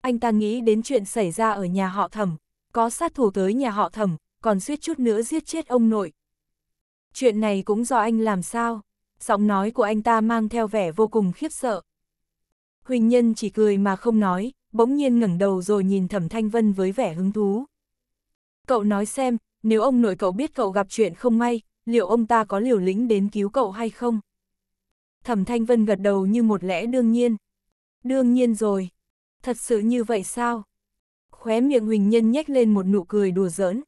Anh ta nghĩ đến chuyện xảy ra ở nhà họ thẩm, có sát thủ tới nhà họ thẩm, còn suýt chút nữa giết chết ông nội. Chuyện này cũng do anh làm sao? Giọng nói của anh ta mang theo vẻ vô cùng khiếp sợ. Huỳnh Nhân chỉ cười mà không nói, bỗng nhiên ngẩng đầu rồi nhìn Thẩm Thanh Vân với vẻ hứng thú. Cậu nói xem, nếu ông nội cậu biết cậu gặp chuyện không may, liệu ông ta có liều lĩnh đến cứu cậu hay không? Thẩm Thanh Vân gật đầu như một lẽ đương nhiên. Đương nhiên rồi. Thật sự như vậy sao? Khóe miệng Huỳnh Nhân nhếch lên một nụ cười đùa giỡn.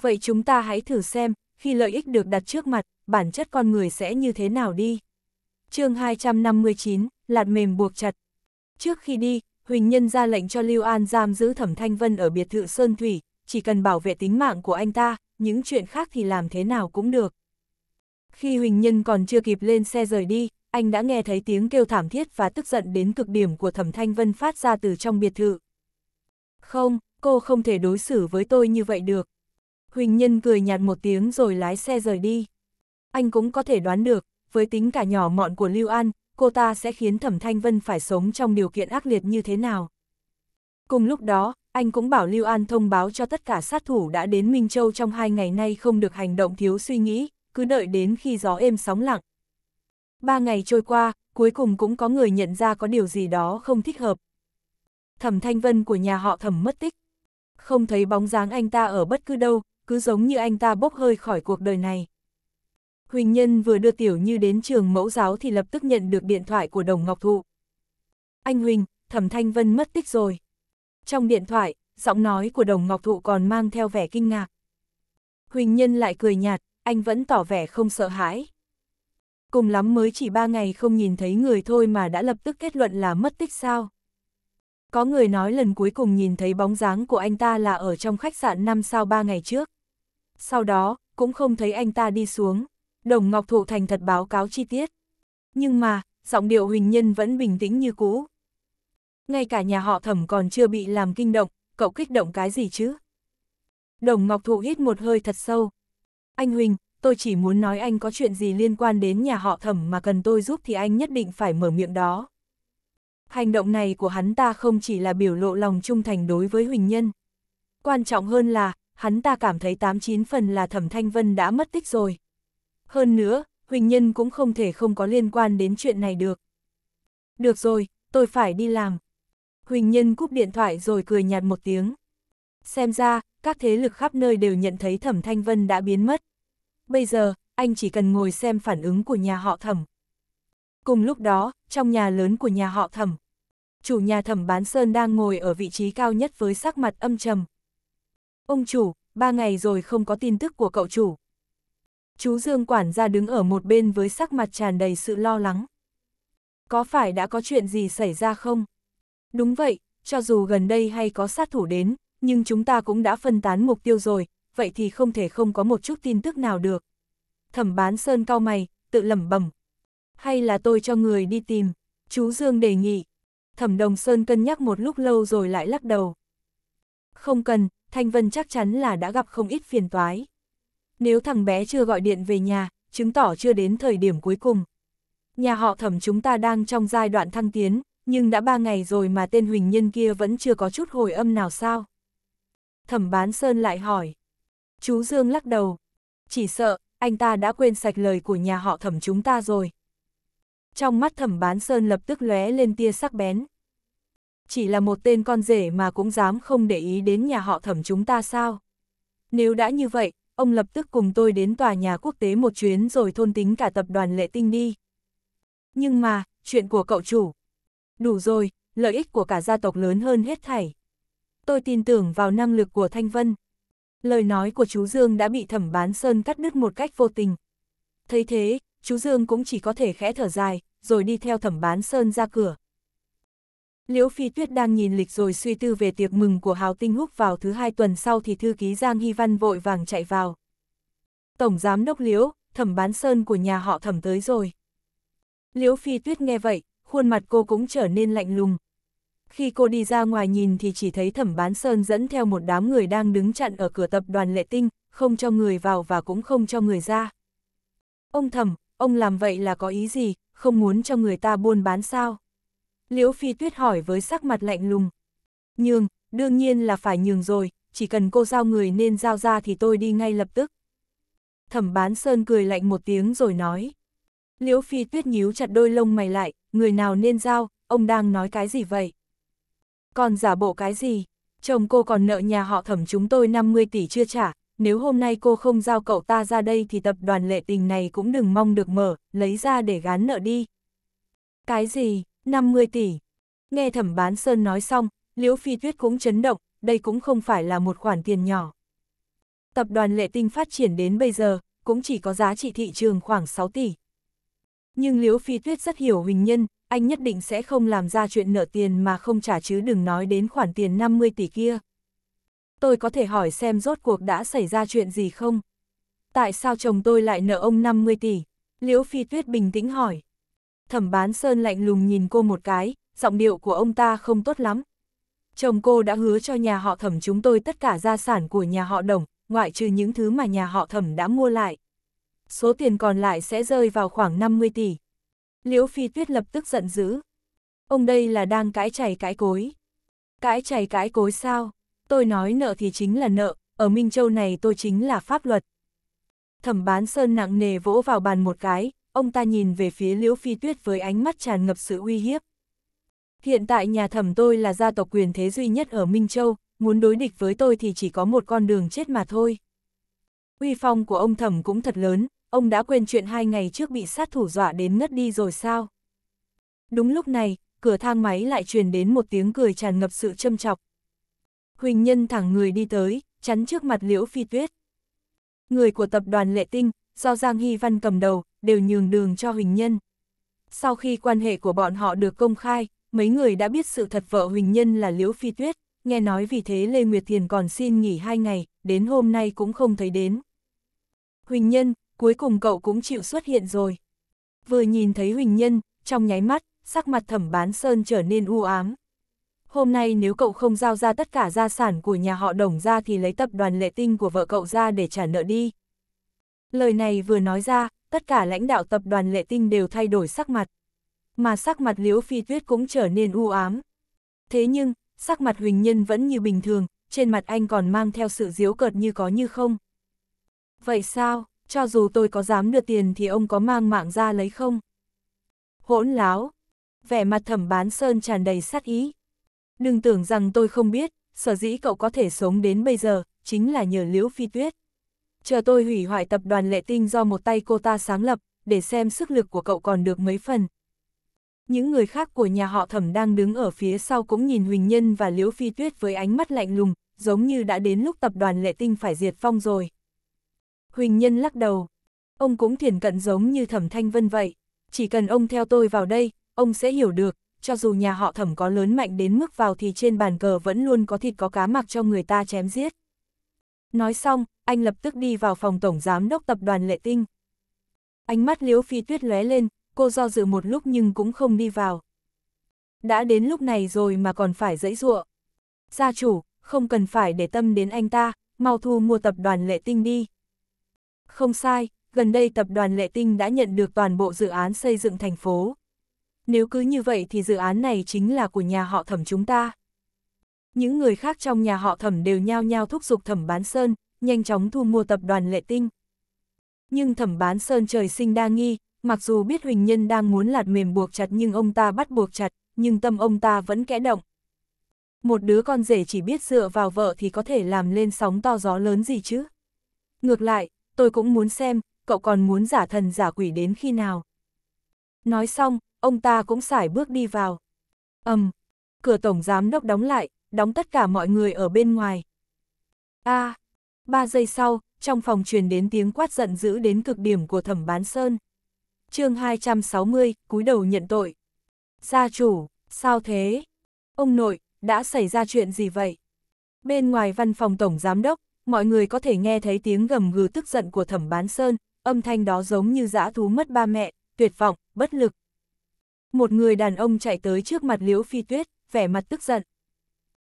Vậy chúng ta hãy thử xem, khi lợi ích được đặt trước mặt, bản chất con người sẽ như thế nào đi. chương 259, lạt mềm buộc chặt. Trước khi đi, Huỳnh Nhân ra lệnh cho Lưu An giam giữ Thẩm Thanh Vân ở biệt thự Sơn Thủy, chỉ cần bảo vệ tính mạng của anh ta, những chuyện khác thì làm thế nào cũng được. Khi Huỳnh Nhân còn chưa kịp lên xe rời đi, anh đã nghe thấy tiếng kêu thảm thiết và tức giận đến cực điểm của Thẩm Thanh Vân phát ra từ trong biệt thự. Không, cô không thể đối xử với tôi như vậy được. Huỳnh Nhân cười nhạt một tiếng rồi lái xe rời đi. Anh cũng có thể đoán được, với tính cả nhỏ mọn của Lưu An, cô ta sẽ khiến Thẩm Thanh Vân phải sống trong điều kiện ác liệt như thế nào. Cùng lúc đó, anh cũng bảo Lưu An thông báo cho tất cả sát thủ đã đến Minh Châu trong hai ngày nay không được hành động thiếu suy nghĩ, cứ đợi đến khi gió êm sóng lặng. Ba ngày trôi qua, cuối cùng cũng có người nhận ra có điều gì đó không thích hợp. Thẩm Thanh Vân của nhà họ thẩm mất tích. Không thấy bóng dáng anh ta ở bất cứ đâu, cứ giống như anh ta bốc hơi khỏi cuộc đời này. Huỳnh Nhân vừa đưa Tiểu Như đến trường mẫu giáo thì lập tức nhận được điện thoại của Đồng Ngọc Thụ. Anh Huỳnh, Thẩm Thanh Vân mất tích rồi. Trong điện thoại, giọng nói của đồng ngọc thụ còn mang theo vẻ kinh ngạc. Huỳnh Nhân lại cười nhạt, anh vẫn tỏ vẻ không sợ hãi. Cùng lắm mới chỉ ba ngày không nhìn thấy người thôi mà đã lập tức kết luận là mất tích sao. Có người nói lần cuối cùng nhìn thấy bóng dáng của anh ta là ở trong khách sạn năm sao ba ngày trước. Sau đó, cũng không thấy anh ta đi xuống. Đồng Ngọc Thụ Thành thật báo cáo chi tiết. Nhưng mà, giọng điệu Huỳnh Nhân vẫn bình tĩnh như cũ ngay cả nhà họ thẩm còn chưa bị làm kinh động, cậu kích động cái gì chứ? Đồng Ngọc Thụ hít một hơi thật sâu. Anh Huỳnh, tôi chỉ muốn nói anh có chuyện gì liên quan đến nhà họ thẩm mà cần tôi giúp thì anh nhất định phải mở miệng đó. Hành động này của hắn ta không chỉ là biểu lộ lòng trung thành đối với Huỳnh Nhân. Quan trọng hơn là, hắn ta cảm thấy 89 phần là Thẩm Thanh Vân đã mất tích rồi. Hơn nữa, Huỳnh Nhân cũng không thể không có liên quan đến chuyện này được. Được rồi, tôi phải đi làm. Huỳnh Nhân cúp điện thoại rồi cười nhạt một tiếng. Xem ra, các thế lực khắp nơi đều nhận thấy Thẩm Thanh Vân đã biến mất. Bây giờ, anh chỉ cần ngồi xem phản ứng của nhà họ Thẩm. Cùng lúc đó, trong nhà lớn của nhà họ Thẩm, chủ nhà Thẩm Bán Sơn đang ngồi ở vị trí cao nhất với sắc mặt âm trầm. Ông chủ, ba ngày rồi không có tin tức của cậu chủ. Chú Dương quản gia đứng ở một bên với sắc mặt tràn đầy sự lo lắng. Có phải đã có chuyện gì xảy ra không? Đúng vậy, cho dù gần đây hay có sát thủ đến, nhưng chúng ta cũng đã phân tán mục tiêu rồi, vậy thì không thể không có một chút tin tức nào được. Thẩm bán sơn cao mày, tự lẩm bẩm. Hay là tôi cho người đi tìm, chú Dương đề nghị. Thẩm đồng sơn cân nhắc một lúc lâu rồi lại lắc đầu. Không cần, Thanh Vân chắc chắn là đã gặp không ít phiền toái. Nếu thằng bé chưa gọi điện về nhà, chứng tỏ chưa đến thời điểm cuối cùng. Nhà họ thẩm chúng ta đang trong giai đoạn thăng tiến, nhưng đã ba ngày rồi mà tên huỳnh nhân kia vẫn chưa có chút hồi âm nào sao? Thẩm bán Sơn lại hỏi. Chú Dương lắc đầu. Chỉ sợ, anh ta đã quên sạch lời của nhà họ thẩm chúng ta rồi. Trong mắt thẩm bán Sơn lập tức lóe lên tia sắc bén. Chỉ là một tên con rể mà cũng dám không để ý đến nhà họ thẩm chúng ta sao? Nếu đã như vậy, ông lập tức cùng tôi đến tòa nhà quốc tế một chuyến rồi thôn tính cả tập đoàn lệ tinh đi. Nhưng mà, chuyện của cậu chủ, Đủ rồi, lợi ích của cả gia tộc lớn hơn hết thảy. Tôi tin tưởng vào năng lực của Thanh Vân. Lời nói của chú Dương đã bị thẩm bán sơn cắt đứt một cách vô tình. Thấy thế, chú Dương cũng chỉ có thể khẽ thở dài, rồi đi theo thẩm bán sơn ra cửa. Liễu Phi Tuyết đang nhìn lịch rồi suy tư về tiệc mừng của Hào Tinh Húc vào thứ hai tuần sau thì thư ký Giang Hy Văn vội vàng chạy vào. Tổng giám đốc Liễu, thẩm bán sơn của nhà họ thẩm tới rồi. Liễu Phi Tuyết nghe vậy, khuôn mặt cô cũng trở nên lạnh lùng. Khi cô đi ra ngoài nhìn thì chỉ thấy thẩm bán sơn dẫn theo một đám người đang đứng chặn ở cửa tập đoàn lệ tinh, không cho người vào và cũng không cho người ra. Ông thẩm, ông làm vậy là có ý gì, không muốn cho người ta buôn bán sao? Liễu Phi Tuyết hỏi với sắc mặt lạnh lùng. Nhường, đương nhiên là phải nhường rồi, chỉ cần cô giao người nên giao ra thì tôi đi ngay lập tức. Thẩm bán sơn cười lạnh một tiếng rồi nói. Liễu Phi Tuyết nhíu chặt đôi lông mày lại, người nào nên giao, ông đang nói cái gì vậy? Còn giả bộ cái gì? Chồng cô còn nợ nhà họ thẩm chúng tôi 50 tỷ chưa trả, nếu hôm nay cô không giao cậu ta ra đây thì tập đoàn lệ tình này cũng đừng mong được mở, lấy ra để gán nợ đi. Cái gì? 50 tỷ. Nghe thẩm bán Sơn nói xong, Liễu Phi Tuyết cũng chấn động, đây cũng không phải là một khoản tiền nhỏ. Tập đoàn lệ tinh phát triển đến bây giờ, cũng chỉ có giá trị thị trường khoảng 6 tỷ, nhưng Liễu Phi Tuyết rất hiểu Huỳnh Nhân, anh nhất định sẽ không làm ra chuyện nợ tiền mà không trả chứ đừng nói đến khoản tiền 50 tỷ kia. Tôi có thể hỏi xem rốt cuộc đã xảy ra chuyện gì không? Tại sao chồng tôi lại nợ ông 50 tỷ? Liễu Phi Tuyết bình tĩnh hỏi. Thẩm bán Sơn lạnh lùng nhìn cô một cái, giọng điệu của ông ta không tốt lắm. Chồng cô đã hứa cho nhà họ thẩm chúng tôi tất cả gia sản của nhà họ đồng, ngoại trừ những thứ mà nhà họ thẩm đã mua lại số tiền còn lại sẽ rơi vào khoảng 50 tỷ. Liễu Phi Tuyết lập tức giận dữ. Ông đây là đang cãi chày cãi cối. Cãi chày cãi cối sao? Tôi nói nợ thì chính là nợ, ở Minh Châu này tôi chính là pháp luật. Thẩm bán sơn nặng nề vỗ vào bàn một cái, ông ta nhìn về phía Liễu Phi Tuyết với ánh mắt tràn ngập sự uy hiếp. Hiện tại nhà thẩm tôi là gia tộc quyền thế duy nhất ở Minh Châu, muốn đối địch với tôi thì chỉ có một con đường chết mà thôi. Uy phong của ông thẩm cũng thật lớn, ông đã quên chuyện hai ngày trước bị sát thủ dọa đến ngất đi rồi sao? Đúng lúc này, cửa thang máy lại truyền đến một tiếng cười tràn ngập sự châm chọc. Huỳnh Nhân thẳng người đi tới, chắn trước mặt Liễu Phi Tuyết. Người của tập đoàn Lệ Tinh, do Giang Hy Văn cầm đầu, đều nhường đường cho Huỳnh Nhân. Sau khi quan hệ của bọn họ được công khai, mấy người đã biết sự thật vợ Huỳnh Nhân là Liễu Phi Tuyết, nghe nói vì thế Lê Nguyệt Thiền còn xin nghỉ hai ngày, đến hôm nay cũng không thấy đến. Huỳnh Nhân, cuối cùng cậu cũng chịu xuất hiện rồi. Vừa nhìn thấy Huỳnh Nhân, trong nháy mắt, sắc mặt thẩm bán Sơn trở nên u ám. Hôm nay nếu cậu không giao ra tất cả gia sản của nhà họ đồng ra thì lấy tập đoàn lệ tinh của vợ cậu ra để trả nợ đi. Lời này vừa nói ra, tất cả lãnh đạo tập đoàn lệ tinh đều thay đổi sắc mặt. Mà sắc mặt liễu phi tuyết cũng trở nên u ám. Thế nhưng, sắc mặt Huỳnh Nhân vẫn như bình thường, trên mặt anh còn mang theo sự diếu cợt như có như không. Vậy sao? cho dù tôi có dám đưa tiền thì ông có mang mạng ra lấy không? Hỗn láo! Vẻ mặt thẩm bán sơn tràn đầy sát ý. Đừng tưởng rằng tôi không biết, sở dĩ cậu có thể sống đến bây giờ, chính là nhờ liễu phi tuyết. Chờ tôi hủy hoại tập đoàn lệ tinh do một tay cô ta sáng lập, để xem sức lực của cậu còn được mấy phần. Những người khác của nhà họ thẩm đang đứng ở phía sau cũng nhìn Huỳnh Nhân và Liễu Phi Tuyết với ánh mắt lạnh lùng, giống như đã đến lúc tập đoàn lệ tinh phải diệt phong rồi. Huỳnh Nhân lắc đầu. Ông cũng thiền cận giống như thẩm thanh vân vậy. Chỉ cần ông theo tôi vào đây, ông sẽ hiểu được, cho dù nhà họ thẩm có lớn mạnh đến mức vào thì trên bàn cờ vẫn luôn có thịt có cá mặc cho người ta chém giết. Nói xong, anh lập tức đi vào phòng tổng giám đốc tập đoàn Lệ Tinh. Ánh mắt liếu phi tuyết lóe lên, cô do dự một lúc nhưng cũng không đi vào. Đã đến lúc này rồi mà còn phải dẫy dụa. Gia chủ, không cần phải để tâm đến anh ta, mau thu mua tập đoàn Lệ Tinh đi. Không sai, gần đây tập đoàn Lệ Tinh đã nhận được toàn bộ dự án xây dựng thành phố. Nếu cứ như vậy thì dự án này chính là của nhà họ thẩm chúng ta. Những người khác trong nhà họ thẩm đều nhao nhao thúc giục thẩm bán sơn, nhanh chóng thu mua tập đoàn Lệ Tinh. Nhưng thẩm bán sơn trời sinh đa nghi, mặc dù biết Huỳnh Nhân đang muốn lạt mềm buộc chặt nhưng ông ta bắt buộc chặt, nhưng tâm ông ta vẫn kẽ động. Một đứa con rể chỉ biết dựa vào vợ thì có thể làm lên sóng to gió lớn gì chứ. Ngược lại, tôi cũng muốn xem, cậu còn muốn giả thần giả quỷ đến khi nào. Nói xong, ông ta cũng xải bước đi vào. ầm, um, cửa tổng giám đốc đóng lại, đóng tất cả mọi người ở bên ngoài. A, à, ba giây sau, trong phòng truyền đến tiếng quát giận dữ đến cực điểm của thẩm bán sơn. chương 260, cúi đầu nhận tội. Gia chủ, sao thế? Ông nội, đã xảy ra chuyện gì vậy? Bên ngoài văn phòng tổng giám đốc, mọi người có thể nghe thấy tiếng gầm gừ tức giận của thẩm bán sơn, âm thanh đó giống như dã thú mất ba mẹ, tuyệt vọng, bất lực. Một người đàn ông chạy tới trước mặt Liễu Phi Tuyết, vẻ mặt tức giận.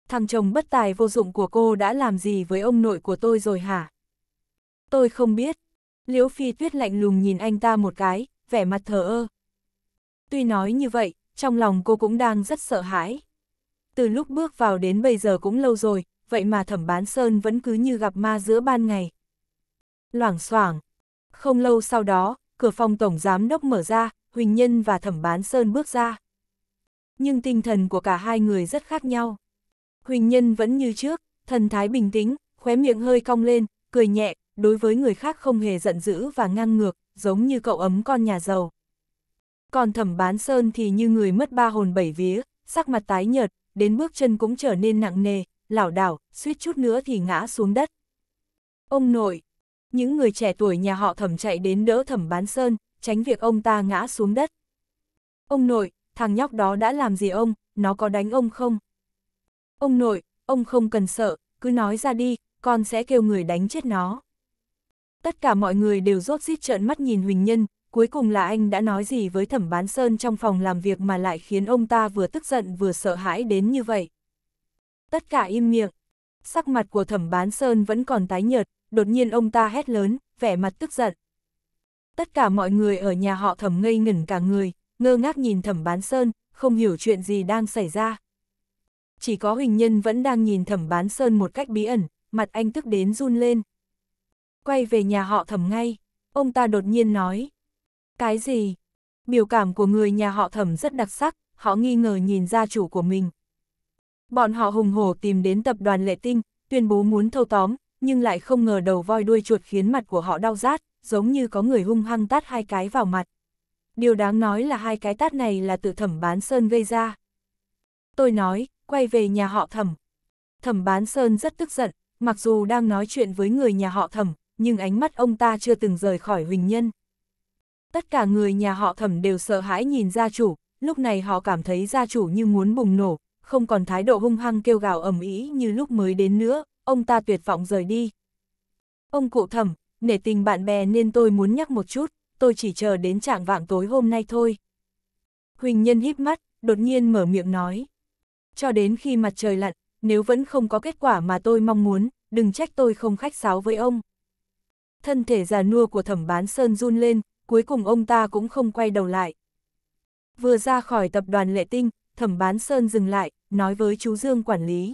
Thằng chồng bất tài vô dụng của cô đã làm gì với ông nội của tôi rồi hả? Tôi không biết. Liễu Phi Tuyết lạnh lùng nhìn anh ta một cái, vẻ mặt thờ ơ. Tuy nói như vậy, trong lòng cô cũng đang rất sợ hãi. Từ lúc bước vào đến bây giờ cũng lâu rồi, vậy mà thẩm bán sơn vẫn cứ như gặp ma giữa ban ngày. Loảng xoảng Không lâu sau đó, cửa phòng tổng giám đốc mở ra, Huỳnh Nhân và thẩm bán sơn bước ra. Nhưng tinh thần của cả hai người rất khác nhau. Huỳnh Nhân vẫn như trước, thần thái bình tĩnh, khóe miệng hơi cong lên, cười nhẹ, đối với người khác không hề giận dữ và ngang ngược, giống như cậu ấm con nhà giàu. Còn thẩm bán sơn thì như người mất ba hồn bảy vía, sắc mặt tái nhợt, đến bước chân cũng trở nên nặng nề, lảo đảo, suýt chút nữa thì ngã xuống đất. Ông nội, những người trẻ tuổi nhà họ thẩm chạy đến đỡ thẩm bán sơn, tránh việc ông ta ngã xuống đất. Ông nội, thằng nhóc đó đã làm gì ông, nó có đánh ông không? Ông nội, ông không cần sợ, cứ nói ra đi, con sẽ kêu người đánh chết nó. Tất cả mọi người đều rốt rít trợn mắt nhìn Huỳnh Nhân, cuối cùng là anh đã nói gì với thẩm bán sơn trong phòng làm việc mà lại khiến ông ta vừa tức giận vừa sợ hãi đến như vậy. Tất cả im miệng. Sắc mặt của thẩm bán sơn vẫn còn tái nhợt, đột nhiên ông ta hét lớn, vẻ mặt tức giận. Tất cả mọi người ở nhà họ thẩm ngây ngẩn cả người, ngơ ngác nhìn thẩm bán sơn, không hiểu chuyện gì đang xảy ra. Chỉ có Huỳnh Nhân vẫn đang nhìn thẩm bán sơn một cách bí ẩn, mặt anh tức đến run lên. Quay về nhà họ thẩm ngay, ông ta đột nhiên nói. Cái gì? Biểu cảm của người nhà họ thẩm rất đặc sắc, họ nghi ngờ nhìn gia chủ của mình. Bọn họ hùng hổ tìm đến tập đoàn lệ tinh, tuyên bố muốn thâu tóm, nhưng lại không ngờ đầu voi đuôi chuột khiến mặt của họ đau rát, giống như có người hung hăng tát hai cái vào mặt. Điều đáng nói là hai cái tát này là tự thẩm bán Sơn gây ra. Tôi nói, quay về nhà họ thẩm. Thẩm bán Sơn rất tức giận, mặc dù đang nói chuyện với người nhà họ thẩm, nhưng ánh mắt ông ta chưa từng rời khỏi Huỳnh Nhân. Tất cả người nhà họ thẩm đều sợ hãi nhìn gia chủ, lúc này họ cảm thấy gia chủ như muốn bùng nổ, không còn thái độ hung hăng kêu gào ầm ĩ như lúc mới đến nữa, ông ta tuyệt vọng rời đi. Ông cụ thẩm, nể tình bạn bè nên tôi muốn nhắc một chút, tôi chỉ chờ đến trạng vạng tối hôm nay thôi. Huỳnh Nhân híp mắt, đột nhiên mở miệng nói. Cho đến khi mặt trời lặn, nếu vẫn không có kết quả mà tôi mong muốn, đừng trách tôi không khách sáo với ông. Thân thể già nua của thẩm bán Sơn run lên, cuối cùng ông ta cũng không quay đầu lại. Vừa ra khỏi tập đoàn lệ tinh, thẩm bán Sơn dừng lại, nói với chú Dương quản lý.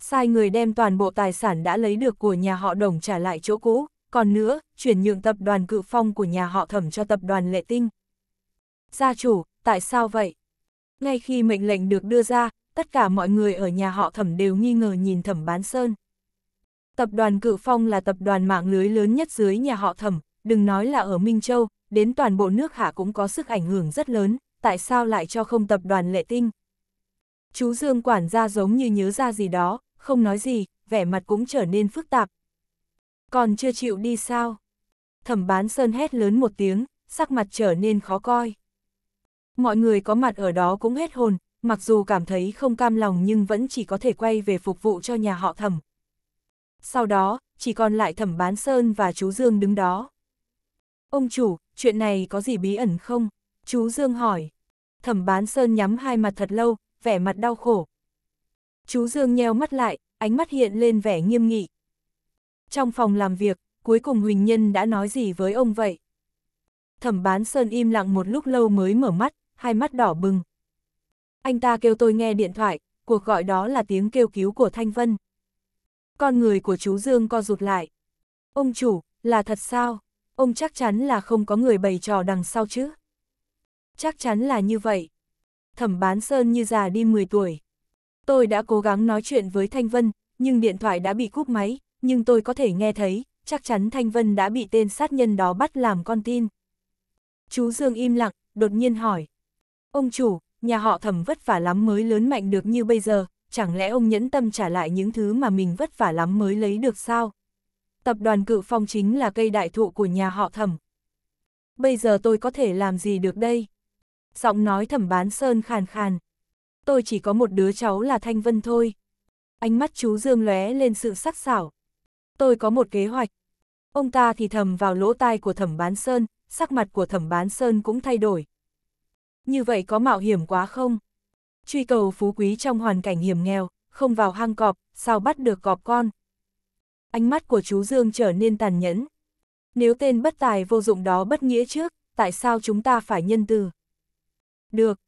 Sai người đem toàn bộ tài sản đã lấy được của nhà họ đồng trả lại chỗ cũ, còn nữa, chuyển nhượng tập đoàn cự phong của nhà họ thẩm cho tập đoàn lệ tinh. Gia chủ, tại sao vậy? Ngay khi mệnh lệnh được đưa ra, tất cả mọi người ở nhà họ thẩm đều nghi ngờ nhìn thẩm bán sơn. Tập đoàn Cự Phong là tập đoàn mạng lưới lớn nhất dưới nhà họ thẩm, đừng nói là ở Minh Châu, đến toàn bộ nước Hạ cũng có sức ảnh hưởng rất lớn, tại sao lại cho không tập đoàn lệ tinh? Chú Dương quản gia giống như nhớ ra gì đó, không nói gì, vẻ mặt cũng trở nên phức tạp. Còn chưa chịu đi sao? Thẩm bán sơn hét lớn một tiếng, sắc mặt trở nên khó coi. Mọi người có mặt ở đó cũng hết hồn, mặc dù cảm thấy không cam lòng nhưng vẫn chỉ có thể quay về phục vụ cho nhà họ thẩm. Sau đó, chỉ còn lại thẩm bán sơn và chú Dương đứng đó. Ông chủ, chuyện này có gì bí ẩn không? Chú Dương hỏi. Thẩm bán sơn nhắm hai mặt thật lâu, vẻ mặt đau khổ. Chú Dương nheo mắt lại, ánh mắt hiện lên vẻ nghiêm nghị. Trong phòng làm việc, cuối cùng Huỳnh Nhân đã nói gì với ông vậy? Thẩm bán Sơn im lặng một lúc lâu mới mở mắt, hai mắt đỏ bừng. Anh ta kêu tôi nghe điện thoại, cuộc gọi đó là tiếng kêu cứu của Thanh Vân. Con người của chú Dương co rụt lại. Ông chủ, là thật sao? Ông chắc chắn là không có người bày trò đằng sau chứ? Chắc chắn là như vậy thẩm bán sơn như già đi 10 tuổi. Tôi đã cố gắng nói chuyện với Thanh Vân, nhưng điện thoại đã bị cúp máy, nhưng tôi có thể nghe thấy, chắc chắn Thanh Vân đã bị tên sát nhân đó bắt làm con tin. Chú Dương im lặng, đột nhiên hỏi. Ông chủ, nhà họ thẩm vất vả lắm mới lớn mạnh được như bây giờ, chẳng lẽ ông nhẫn tâm trả lại những thứ mà mình vất vả lắm mới lấy được sao? Tập đoàn cự phong chính là cây đại thụ của nhà họ thẩm. Bây giờ tôi có thể làm gì được đây? giọng nói thẩm bán sơn khàn khàn. Tôi chỉ có một đứa cháu là Thanh Vân thôi. Ánh mắt chú Dương lóe lên sự sắc sảo. Tôi có một kế hoạch. Ông ta thì thầm vào lỗ tai của thẩm bán sơn, sắc mặt của thẩm bán sơn cũng thay đổi. Như vậy có mạo hiểm quá không? Truy cầu phú quý trong hoàn cảnh hiểm nghèo, không vào hang cọp, sao bắt được cọp con? Ánh mắt của chú Dương trở nên tàn nhẫn. Nếu tên bất tài vô dụng đó bất nghĩa trước, tại sao chúng ta phải nhân từ? Được.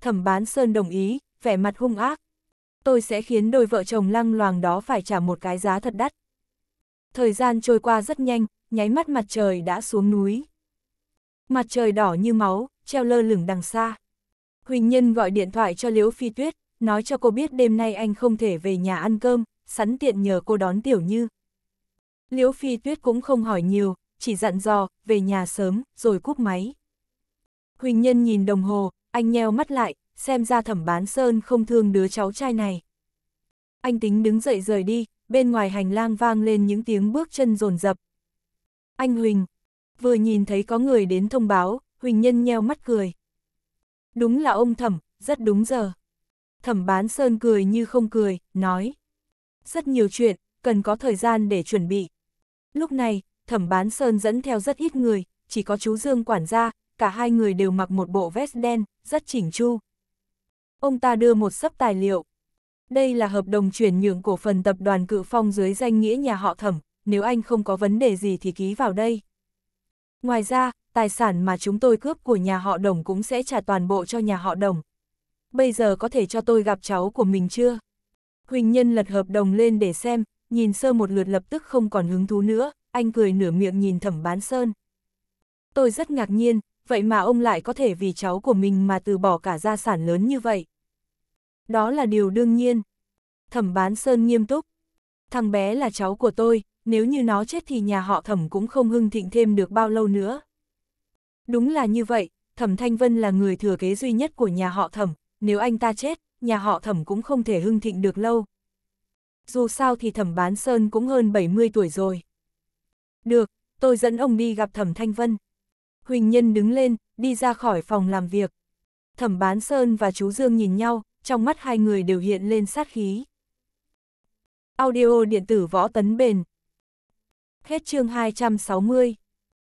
Thẩm bán Sơn đồng ý, vẻ mặt hung ác. Tôi sẽ khiến đôi vợ chồng lăng loàng đó phải trả một cái giá thật đắt. Thời gian trôi qua rất nhanh, nháy mắt mặt trời đã xuống núi. Mặt trời đỏ như máu, treo lơ lửng đằng xa. Huỳnh Nhân gọi điện thoại cho Liễu Phi Tuyết, nói cho cô biết đêm nay anh không thể về nhà ăn cơm, sẵn tiện nhờ cô đón Tiểu Như. Liễu Phi Tuyết cũng không hỏi nhiều, chỉ dặn dò, về nhà sớm, rồi cúp máy. Huỳnh Nhân nhìn đồng hồ, anh nheo mắt lại, xem ra thẩm bán sơn không thương đứa cháu trai này. Anh tính đứng dậy rời đi, bên ngoài hành lang vang lên những tiếng bước chân rồn rập. Anh Huỳnh, vừa nhìn thấy có người đến thông báo, Huỳnh Nhân nheo mắt cười. Đúng là ông thẩm, rất đúng giờ. Thẩm bán sơn cười như không cười, nói. Rất nhiều chuyện, cần có thời gian để chuẩn bị. Lúc này, thẩm bán sơn dẫn theo rất ít người, chỉ có chú Dương quản gia, cả hai người đều mặc một bộ vest đen, rất chỉnh chu. Ông ta đưa một sấp tài liệu. Đây là hợp đồng chuyển nhượng cổ phần tập đoàn Cự Phong dưới danh nghĩa nhà họ thẩm, nếu anh không có vấn đề gì thì ký vào đây. Ngoài ra, tài sản mà chúng tôi cướp của nhà họ đồng cũng sẽ trả toàn bộ cho nhà họ đồng. Bây giờ có thể cho tôi gặp cháu của mình chưa? Huỳnh Nhân lật hợp đồng lên để xem, nhìn sơ một lượt lập tức không còn hứng thú nữa, anh cười nửa miệng nhìn thẩm bán sơn. Tôi rất ngạc nhiên, vậy mà ông lại có thể vì cháu của mình mà từ bỏ cả gia sản lớn như vậy. Đó là điều đương nhiên. Thẩm bán Sơn nghiêm túc. Thằng bé là cháu của tôi, nếu như nó chết thì nhà họ thẩm cũng không hưng thịnh thêm được bao lâu nữa. Đúng là như vậy, thẩm Thanh Vân là người thừa kế duy nhất của nhà họ thẩm, nếu anh ta chết, nhà họ thẩm cũng không thể hưng thịnh được lâu. Dù sao thì thẩm bán Sơn cũng hơn 70 tuổi rồi. Được, tôi dẫn ông đi gặp thẩm Thanh Vân. Huỳnh Nhân đứng lên, đi ra khỏi phòng làm việc. Thẩm Bán Sơn và chú Dương nhìn nhau, trong mắt hai người đều hiện lên sát khí. Audio điện tử võ tấn bền. Hết chương 260.